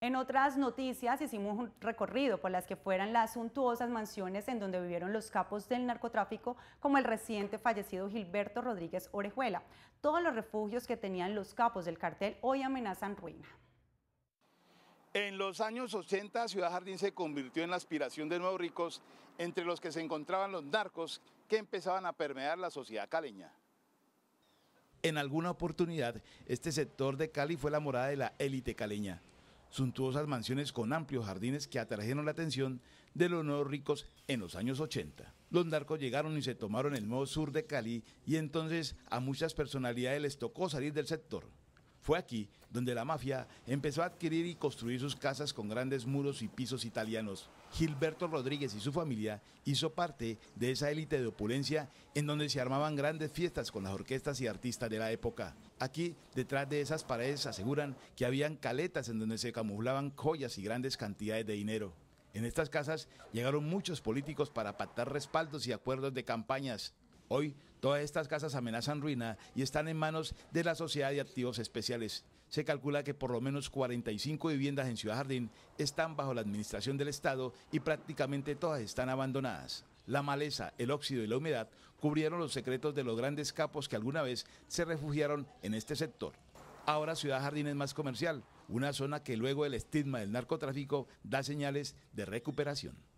En otras noticias hicimos un recorrido por las que fueran las suntuosas mansiones en donde vivieron los capos del narcotráfico, como el reciente fallecido Gilberto Rodríguez Orejuela. Todos los refugios que tenían los capos del cartel hoy amenazan ruina. En los años 80, Ciudad Jardín se convirtió en la aspiración de nuevos ricos, entre los que se encontraban los narcos que empezaban a permear la sociedad caleña. En alguna oportunidad, este sector de Cali fue la morada de la élite caleña suntuosas mansiones con amplios jardines que atrajeron la atención de los nuevos ricos en los años 80. Los narcos llegaron y se tomaron el nuevo sur de Cali y entonces a muchas personalidades les tocó salir del sector. Fue aquí donde la mafia empezó a adquirir y construir sus casas con grandes muros y pisos italianos. Gilberto Rodríguez y su familia hizo parte de esa élite de opulencia en donde se armaban grandes fiestas con las orquestas y artistas de la época. Aquí, detrás de esas paredes, aseguran que habían caletas en donde se camuflaban joyas y grandes cantidades de dinero. En estas casas llegaron muchos políticos para pactar respaldos y acuerdos de campañas. Hoy Todas estas casas amenazan ruina y están en manos de la Sociedad de Activos Especiales. Se calcula que por lo menos 45 viviendas en Ciudad Jardín están bajo la administración del Estado y prácticamente todas están abandonadas. La maleza, el óxido y la humedad cubrieron los secretos de los grandes capos que alguna vez se refugiaron en este sector. Ahora Ciudad Jardín es más comercial, una zona que luego del estigma del narcotráfico da señales de recuperación.